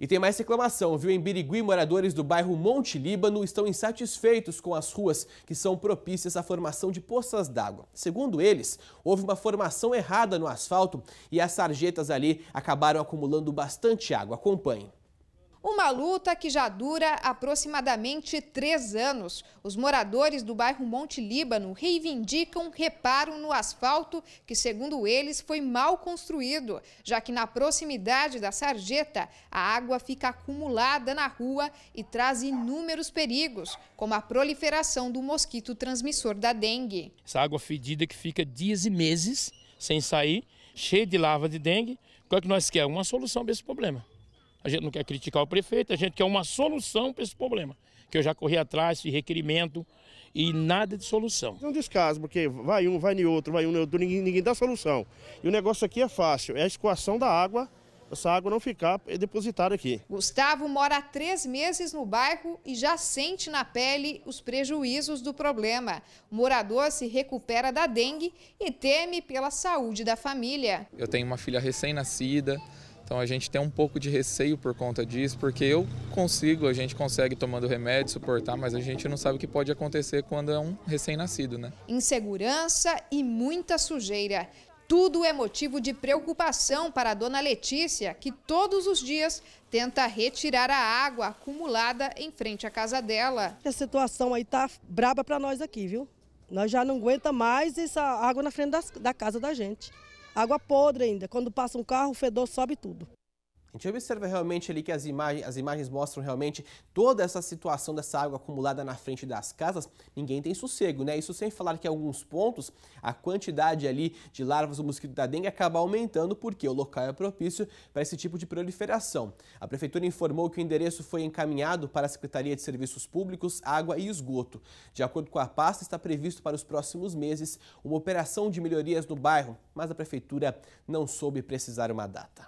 E tem mais reclamação, viu? Em Birigui, moradores do bairro Monte Líbano estão insatisfeitos com as ruas que são propícias à formação de poças d'água. Segundo eles, houve uma formação errada no asfalto e as sarjetas ali acabaram acumulando bastante água. Acompanhe. Uma luta que já dura aproximadamente três anos. Os moradores do bairro Monte Líbano reivindicam reparo no asfalto, que, segundo eles, foi mal construído, já que na proximidade da sarjeta a água fica acumulada na rua e traz inúmeros perigos, como a proliferação do mosquito transmissor da dengue. Essa água fedida que fica dias e meses sem sair, cheia de lava de dengue, qual é que nós queremos? Uma solução para esse problema. A gente não quer criticar o prefeito, a gente quer uma solução para esse problema. Que eu já corri atrás, fiz requerimento e nada de solução. É um descaso, porque vai um, vai ne outro, vai um, outro, ninguém, ninguém dá solução. E o negócio aqui é fácil, é a escoação da água essa água não ficar depositada aqui. Gustavo mora há três meses no bairro e já sente na pele os prejuízos do problema. O morador se recupera da dengue e teme pela saúde da família. Eu tenho uma filha recém-nascida, então a gente tem um pouco de receio por conta disso, porque eu consigo, a gente consegue tomando remédio, suportar, mas a gente não sabe o que pode acontecer quando é um recém-nascido, né? Insegurança e muita sujeira. Tudo é motivo de preocupação para a dona Letícia, que todos os dias tenta retirar a água acumulada em frente à casa dela. A situação aí tá braba para nós aqui, viu? Nós já não aguenta mais essa água na frente das, da casa da gente água podre ainda. Quando passa um carro, o fedor sobe tudo. A gente observa realmente ali que as imagens, as imagens mostram realmente toda essa situação dessa água acumulada na frente das casas. Ninguém tem sossego, né? Isso sem falar que em alguns pontos a quantidade ali de larvas do mosquito da dengue acaba aumentando porque o local é propício para esse tipo de proliferação. A prefeitura informou que o endereço foi encaminhado para a Secretaria de Serviços Públicos, Água e Esgoto. De acordo com a pasta, está previsto para os próximos meses uma operação de melhorias no bairro, mas a prefeitura não soube precisar uma data.